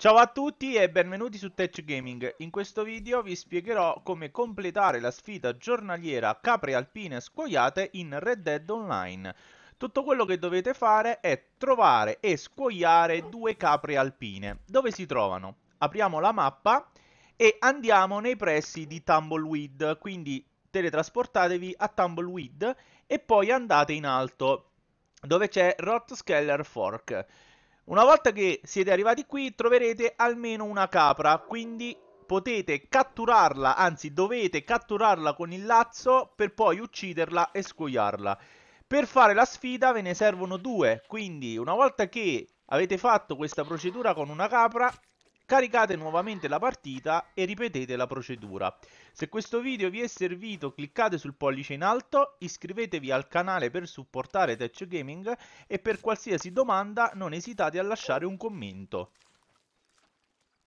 Ciao a tutti e benvenuti su Tech Gaming. In questo video vi spiegherò come completare la sfida giornaliera capre alpine scuoiate in Red Dead Online. Tutto quello che dovete fare è trovare e scuoiare due capre alpine. Dove si trovano? Apriamo la mappa e andiamo nei pressi di Tumbleweed, quindi teletrasportatevi a Tumbleweed e poi andate in alto dove c'è Rotskeller Fork. Una volta che siete arrivati qui troverete almeno una capra, quindi potete catturarla, anzi dovete catturarla con il lazzo per poi ucciderla e scoiarla. Per fare la sfida ve ne servono due, quindi una volta che avete fatto questa procedura con una capra Caricate nuovamente la partita e ripetete la procedura. Se questo video vi è servito cliccate sul pollice in alto, iscrivetevi al canale per supportare Tech Gaming e per qualsiasi domanda non esitate a lasciare un commento.